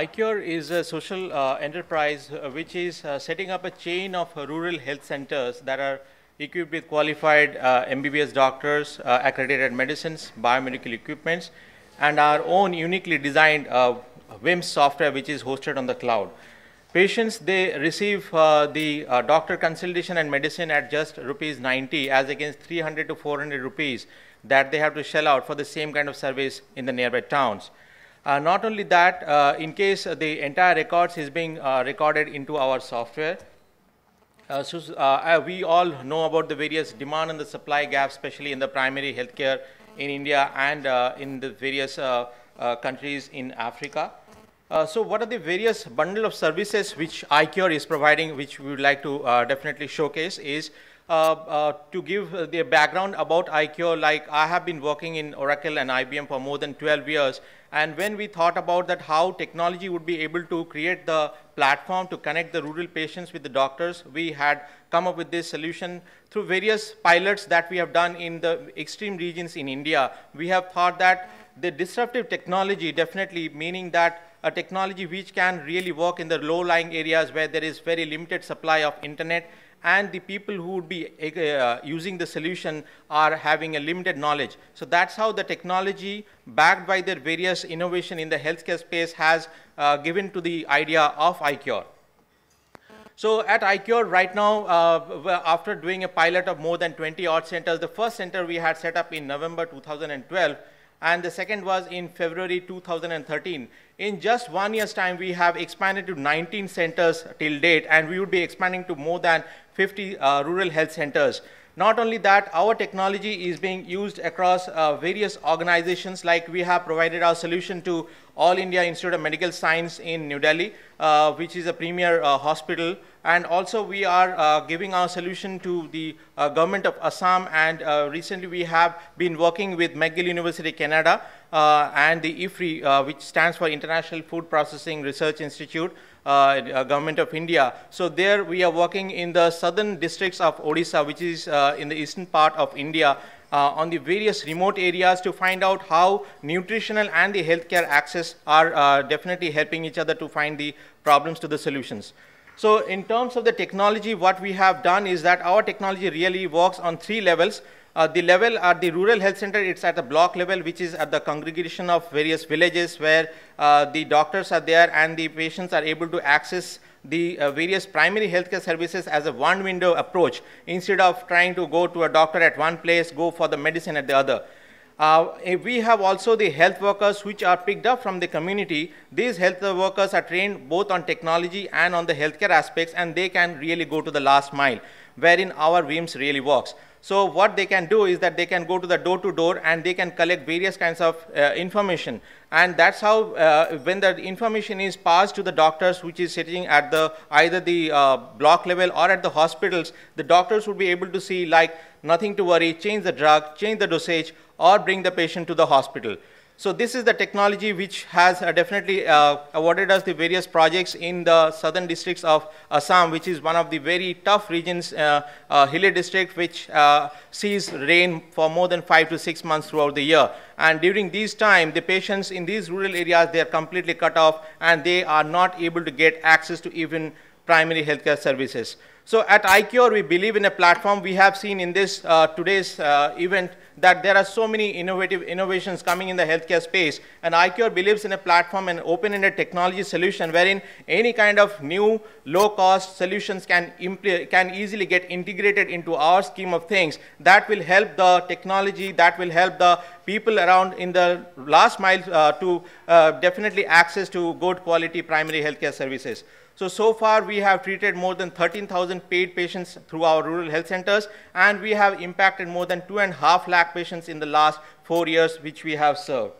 iCure is a social uh, enterprise uh, which is uh, setting up a chain of rural health centers that are equipped with qualified uh, MBBS doctors, uh, accredited medicines, biomedical equipments, and our own uniquely designed uh, WIMS software which is hosted on the cloud. Patients, they receive the doctor consultation and medicine at just rupees 90 as against 300 to 400 rupees that they have to shell out for the same kind of service in the nearby towns. Uh, not only that, uh, in case the entire records is being uh, recorded into our software, uh, so, uh, we all know about the various demand and the supply gaps, especially in the primary healthcare in India and uh, in the various countries in Africa. so what are the various bundle of services which iCure is providing, which we would like to definitely showcase is uh, uh, to give the background about IQ, like I have been working in Oracle and IBM for more than 12 years. And when we thought about that, how technology would be able to create the platform to connect the rural patients with the doctors, we had come up with this solution through various pilots that we have done in the extreme regions in India. We have thought that the disruptive technology definitely meaning that a technology which can really work in the low-lying areas where there is very limited supply of internet and the people who would be eh, eh, uh, using the solution are having a limited knowledge. So that's how the technology backed by their various innovation in the healthcare space has uh, given to the idea of iCure. So at iCure right now, uh, after doing a pilot of more than 20 odd centers, the first center we had set up in November 2012 and the second was in February 2013. In just one year's time, we have expanded to 19 centers till date, and we would be expanding to more than 50 uh, rural health centers. Not only that, our technology is being used across uh, various organizations, like we have provided our solution to All India Institute of Medical Science in New Delhi, uh, which is a premier uh, hospital. And also we are uh, giving our solution to the uh, government of Assam, and uh, recently we have been working with McGill University Canada, uh, and the IFRI, uh, which stands for International Food Processing Research Institute, uh, uh, government of India. So there we are working in the southern districts of Odisha, which is uh, in the eastern part of India, uh, on the various remote areas to find out how nutritional and the healthcare access are definitely helping each other to find the problems to the solutions. So in terms of the technology, what we have done is that our technology really works on three levels. Uh, the level at the rural health center, it's at the block level, which is at the congregation of various villages where uh, the doctors are there and the patients are able to access the uh, various primary healthcare services as a one window approach instead of trying to go to a doctor at one place, go for the medicine at the other. Uh, we have also the health workers which are picked up from the community. These health workers are trained both on technology and on the healthcare aspects and they can really go to the last mile wherein our VIMS really works. So what they can do is that they can go to the door to door and they can collect various kinds of uh, information. And that's how uh, when the information is passed to the doctors which is sitting at the either the uh, block level or at the hospitals, the doctors would be able to see like nothing to worry, change the drug, change the dosage or bring the patient to the hospital. So this is the technology which has uh, definitely uh, awarded us the various projects in the southern districts of Assam, which is one of the very tough regions, uh, uh hilly district, which uh, sees rain for more than five to six months throughout the year. And during these time, the patients in these rural areas, they are completely cut off and they are not able to get access to even primary healthcare services. So at iCure, we believe in a platform. We have seen in this uh, today's uh, event that there are so many innovative innovations coming in the healthcare space. And iCure believes in a platform and open-ended technology solution wherein any kind of new low-cost solutions can, can easily get integrated into our scheme of things. That will help the technology, that will help the people around in the last mile uh, to uh, definitely access to good quality primary healthcare services. So, so far we have treated more than 13,000 paid patients through our rural health centers and we have impacted more than two and a half lakh patients in the last four years which we have served.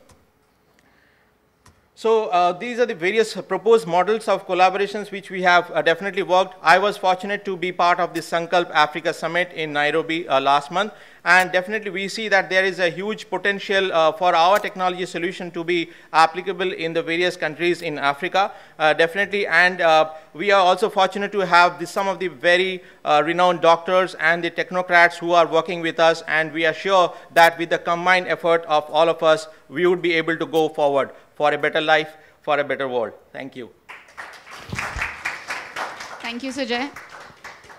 So uh, these are the various proposed models of collaborations which we have uh, definitely worked. I was fortunate to be part of the Sankalp Africa Summit in Nairobi uh, last month and definitely we see that there is a huge potential uh, for our technology solution to be applicable in the various countries in Africa, uh, definitely. And uh, we are also fortunate to have the, some of the very uh, renowned doctors and the technocrats who are working with us, and we are sure that with the combined effort of all of us, we would be able to go forward for a better life, for a better world. Thank you. Thank you, Sujay.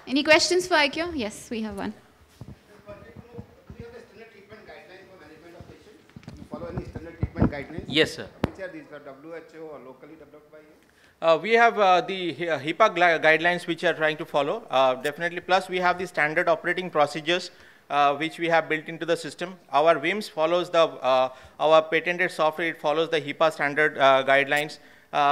Any questions for IQ? Yes, we have one. guidelines? Yes, sir. Which are these, WHO or locally developed by you? Uh, we have uh, the uh, HIPAA guidelines which are trying to follow, uh, definitely. Plus, we have the standard operating procedures uh, which we have built into the system. Our WIMS follows the, uh, our patented software, it follows the HIPAA standard guidelines.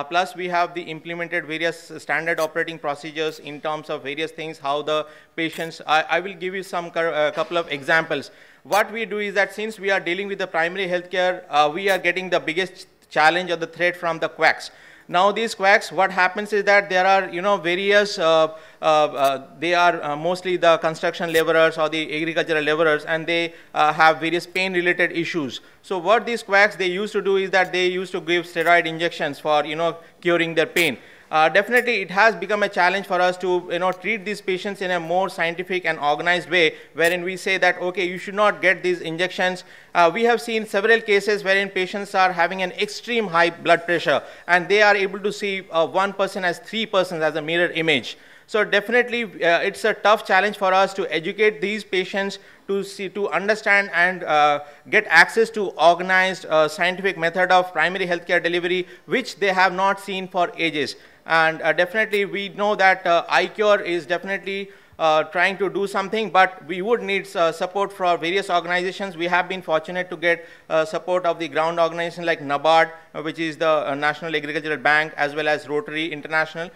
plus, we have the implemented various standard operating procedures in terms of various things, how the patients, I, I will give you some couple of examples what we do is that since we are dealing with the primary healthcare, uh, we are getting the biggest challenge or the threat from the quacks. Now these quacks, what happens is that there are, you know, various, uh, uh, uh they are uh, mostly the construction laborers or the agricultural laborers and they uh, have various pain related issues. So what these quacks, they used to do is that they used to give steroid injections for, you know, curing their pain. Uh, definitely it has become a challenge for us to you know treat these patients in a more scientific and organized way wherein we say that okay you should not get these injections uh, we have seen several cases wherein patients are having an extreme high blood pressure and they are able to see uh, one person as three persons as a mirror image so definitely, uh, it's a tough challenge for us to educate these patients to see, to understand and uh, get access to organized uh, scientific method of primary healthcare delivery, which they have not seen for ages. And uh, definitely, we know that uh, iCure is definitely uh, trying to do something, but we would need uh, support from various organizations. We have been fortunate to get uh, support of the ground organization like NABARD, uh, which is the uh, National Agricultural Bank, as well as Rotary International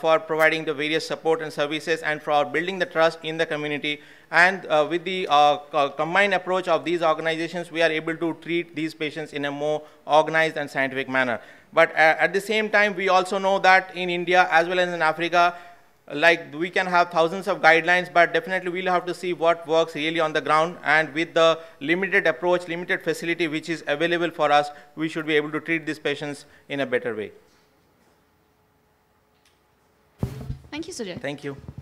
for providing the various support and services and for building the trust in the community. And with the combined approach of these organizations, we are able to treat these patients in a more organized and scientific manner. But at the same time, we also know that in India as well as in Africa, like we can have thousands of guidelines, but definitely we'll have to see what works really on the ground. And with the limited approach, limited facility which is available for us, we should be able to treat these patients in a better way. Thank you, Sujay. Thank you.